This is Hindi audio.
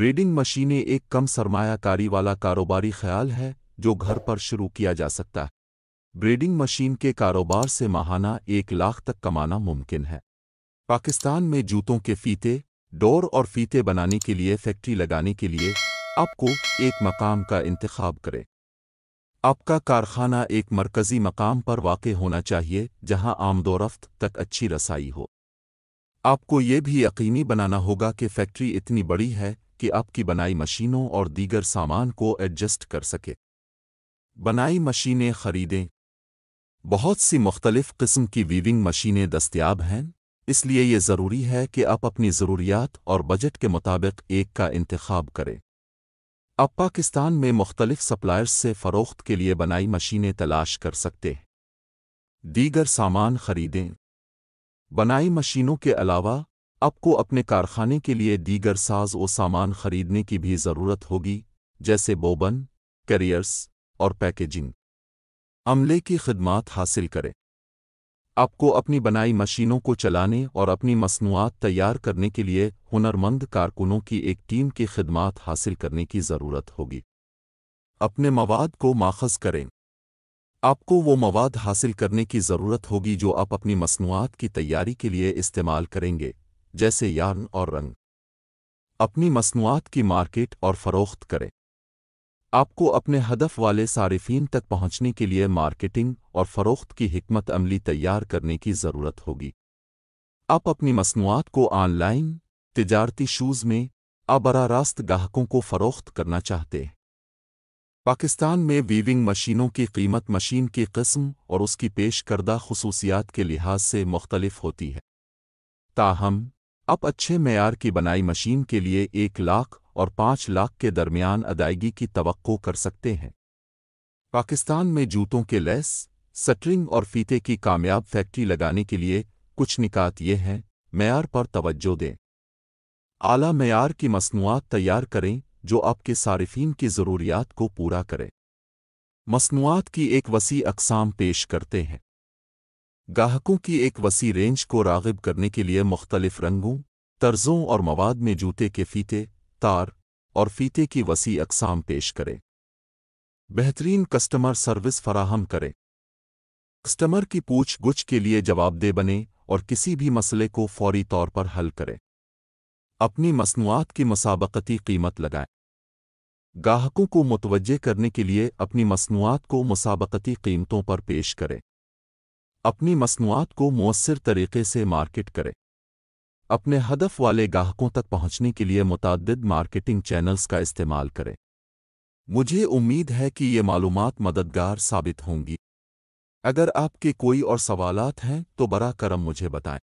ब्रीडिंग मशीनें एक कम सरमायाकारी वाला कारोबारी ख्याल है जो घर पर शुरू किया जा सकता है ब्रीडिंग मशीन के कारोबार से माहाना एक लाख तक कमाना मुमकिन है पाकिस्तान में जूतों के फीते डोर और फीते बनाने के लिए फैक्ट्री लगाने के लिए आपको एक मकाम का इंतखब करें आपका कारखाना एक मरकज़ी मकाम पर वाक़ होना चाहिए जहां आमदोरफ्त तक अच्छी रसाई हो आपको ये भी यकीनी बनाना होगा कि फैक्ट्री इतनी बड़ी है कि आपकी बनाई मशीनों और दीगर सामान को एडजस्ट कर सके बनाई मशीनें खरीदें बहुत सी मुख्तलिफ़ किस्म की वीविंग मशीनें दस्तियाब हैं इसलिए यह ज़रूरी है कि आप अपनी ज़रूरियात और बजट के मुताबिक एक का इंतखब करें आप पाकिस्तान में मुख्तलिफ सप्लायर्स से फ़रोख्त के लिए बनाई मशीनें तलाश कर सकते हैं दीगर सामान खरीदें बनाई मशीनों के अलावा आपको अपने कारखाने के लिए दीगर साज व सामान खरीदने की भी ज़रूरत होगी जैसे बोबन करियर्स और पैकेजिंग अमले की खदमात हासिल करें आपको अपनी बनाई मशीनों को चलाने और अपनी मसनूआत तैयार करने के लिए हुनरमंद कारकुनों की एक टीम की खदमात हासिल करने की ज़रूरत होगी अपने मवाद को माखज करें आपको वो मवाद हासिल करने की ज़रूरत होगी जो आप अपनी मसनूआत की तैयारी के लिए इस्तेमाल करेंगे जैसे यार्न और रंग अपनी मसनूआत की मार्केट और फरोख्त करें आपको अपने हदफ वाले सारिफिन तक पहुंचने के लिए मार्केटिंग और फरोख्त की हमत अमली तैयार करने की ज़रूरत होगी आप अपनी मसनूआत को ऑनलाइन तजारती शूज़ में अबरा रास्त गाहकों को फ़रोख्त करना चाहते हैं पाकिस्तान में वीविंग मशीनों की कीमत मशीन की कस्म और उसकी पेश करदा खसूसियात के लिहाज से मुख्तलिफ होती है ताहम अब अच्छे मैार की बनाई मशीन के लिए एक लाख और पाँच लाख के दरमियान अदायगी की तवक्को कर सकते हैं पाकिस्तान में जूतों के लेस सटरिंग और फीते की कामयाब फैक्ट्री लगाने के लिए कुछ निकात ये हैं मैार पर तवज्जो दें आला मैार की मसनूआत तैयार करें जो आपके सार्फिन की ज़रूरियात को पूरा करें मसनूआत की एक वसी अकसाम पेश करते हैं गाहकों की एक वसी रेंज को रागब करने के लिए मुख्तलिफ रंगों तर्जों और मवाद में जूते के फीते तार और फीते की वसी अकसाम पेश करें बेहतरीन कस्टमर सर्विस फराहम करें कस्टमर की पूछ गुछ के लिए जवाबदेह बने और किसी भी मसले को फौरी तौर पर हल करें अपनी मसनूआत की मसाबकती कीमत लगाएं ग्राहकों को मुतवजह करने के लिए अपनी मसनूआत को मसाबकती कीमतों पर पेश करें अपनी मसनूआत को मौसर तरीके से मार्केट करें अपने हदफ वाले गाहकों तक पहुंचने के लिए मुतद मार्केटिंग चैनल्स का इस्तेमाल करें मुझे उम्मीद है कि ये मालूम मददगार साबित होंगी अगर आपके कोई और सवालत हैं तो बरा करम मुझे बताएं